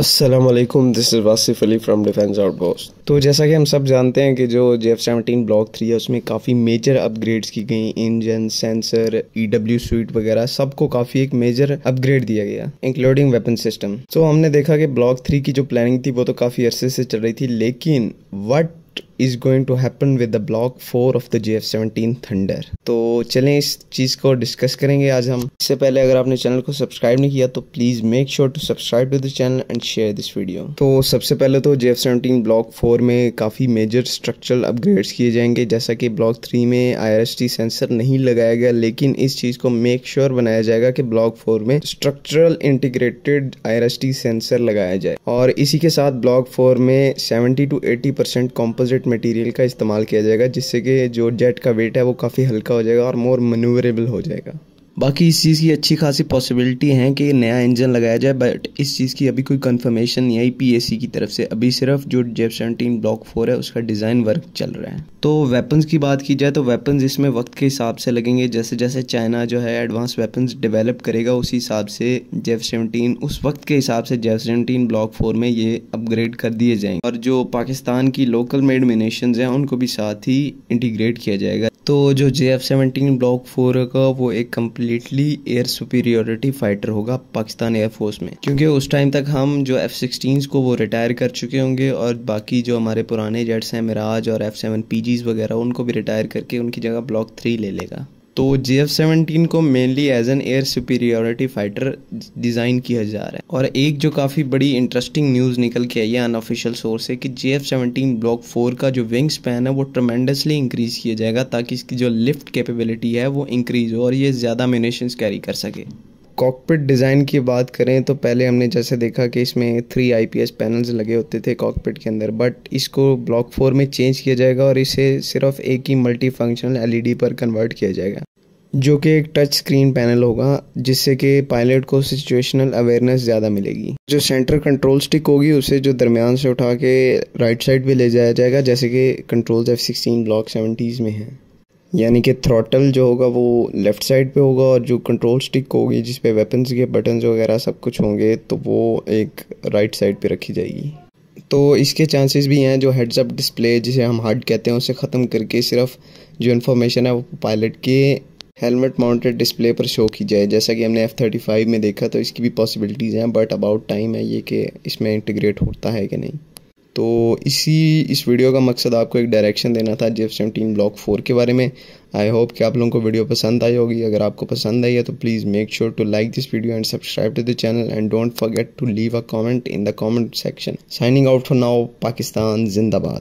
Aslam this is Wasif Ali from defence outpost तो जैसा कि हम सब जानते हैं कि जो J F seventeen block three है उसमें काफ़ी मेजर अपग्रेड्स की गई engine sensor E W suite वगैरह सबको काफ़ी एक मेजर अपग्रेड दिया गया इंक्लूडिंग वेपन सिस्टम तो हमने देखा कि ब्लॉक थ्री की जो प्लानिंग थी वो तो काफ़ी अरसे से चल रही थी लेकिन what is going to happen with the block four of the J F seventeen thunder तो चलें इस चीज़ को डिस्कस करेंगे आज हम इससे पहले अगर आपने चैनल को सब्सक्राइब नहीं किया तो please make sure to subscribe to the channel and share this video तो सबसे पहले तो J F seventeen block four में काफ़ी मेजर स्ट्रक्चरल अपग्रेड्स किए जाएंगे जैसा कि ब्लॉक थ्री में I R S T sensor नहीं लगाया गया लेकिन इस चीज़ को मेक श्योर sure बनाया जाएगा कि ब्लॉक फोर में structural integrated I R S T sensor लगाया जाए और इसी के साथ ब्लॉक फोर में seventy two eighty percent composite material का इस्तेमाल किया जाएगा जिससे कि जो जेट का वेट है वो काफ़ी हल्का हो जाएगा और मोर मनूवरेबल हो जाएगा बाकी इस चीज़ की अच्छी खासी पॉसिबिलिटी है कि नया इंजन लगाया जाए बट इस चीज़ की अभी कोई कंफर्मेशन नहीं आई पी की तरफ से अभी सिर्फ जो जेफ सेवनटीन ब्लॉक फोर है उसका डिज़ाइन वर्क चल रहा है तो वेपन्स की बात की जाए तो वेपन्स इसमें वक्त के हिसाब से लगेंगे जैसे जैसे चाइना जो है एडवांस वेपन्स डेवलप करेगा उसी हिसाब से जेफ सेवनटीन उस वक्त के हिसाब से जेफ सेवनटीन ब्लॉक फोर में ये अपग्रेड कर दिए जाएंगे और जो पाकिस्तान की लोकल मेड मिनेशन हैं उनको भी साथ ही इंटीग्रेट किया जाएगा तो जो J F seventeen block four का वो एक कम्प्लीटली एयर सुपीरियोरिटी फाइटर होगा पाकिस्तान एयरफोर्स में क्योंकि उस टाइम तक हम जो एफ सिक्सटीन को वो रिटायर कर चुके होंगे और बाकी जो हमारे पुराने जेट्स हैं मिराज और एफ सेवन पी वगैरह उनको भी रिटायर करके उनकी जगह ब्लॉक थ्री ले लेगा तो जे एफ सेवनटीन को mainly as an air superiority fighter design किया जा रहा है और एक जो काफ़ी बड़ी इंटरेस्टिंग न्यूज़ निकल के आई है अनऑफिशियल सोर्स है कि J F seventeen block four का जो विंग स्पैन है वो ट्रमेंडसली इंक्रीज किया जाएगा ताकि इसकी जो लिफ्ट कैपेबिलिटी है वो इंक्रीज हो और ये ज़्यादा म्यूनिशंस कैरी कर सके कॉकपिट डिज़ाइन की बात करें तो पहले हमने जैसे देखा कि इसमें थ्री आईपीएस पैनल्स लगे होते थे कॉकपिट के अंदर बट इसको ब्लॉक फोर में चेंज किया जाएगा और इसे सिर्फ एक ही मल्टी फंक्शनल एल पर कन्वर्ट किया जाएगा जो कि एक टच स्क्रीन पैनल होगा जिससे कि पायलट को सिचुएशनल अवेयरनेस ज़्यादा मिलेगी जो सेंटर कंट्रोल स्टिक होगी उसे जो दरमियान से उठा के राइट साइड पर ले जाया जाएगा जैसे कि controls F sixteen block seventies में है यानी कि थ्रॉटल जो होगा वो लेफ़्ट साइड पे होगा और जो कंट्रोल स्टिक होगी जिस पे वेपन्स के बटन्स वगैरह सब कुछ होंगे तो वो एक राइट साइड पे रखी जाएगी तो इसके चांसेस भी हैं जो हेड्स अप डिस्प्ले जिसे हम हार्ड कहते हैं उसे ख़त्म करके सिर्फ जो इन्फॉर्मेशन है वो पायलट के हेलमेट माउंटेड डिस्प्ले पर शो की जाए जैसा कि हमने एफ़ थर्टी फाइव में देखा तो इसकी भी पॉसिबिलिटीज़ हैं बट अबाउट टाइम है ये कि इसमें इंटीग्रेट होता है कि नहीं तो इसी इस वीडियो का मकसद आपको एक डायरेक्शन देना था जेफ सेवनटीन ब्लॉक फोर के बारे में आई होप कि आप लोगों को वीडियो पसंद आई होगी अगर आपको पसंद आई है तो please make sure to like this video and subscribe to the channel and don't forget to leave a comment in the comment section signing out for now Pakistan जिंदाबाद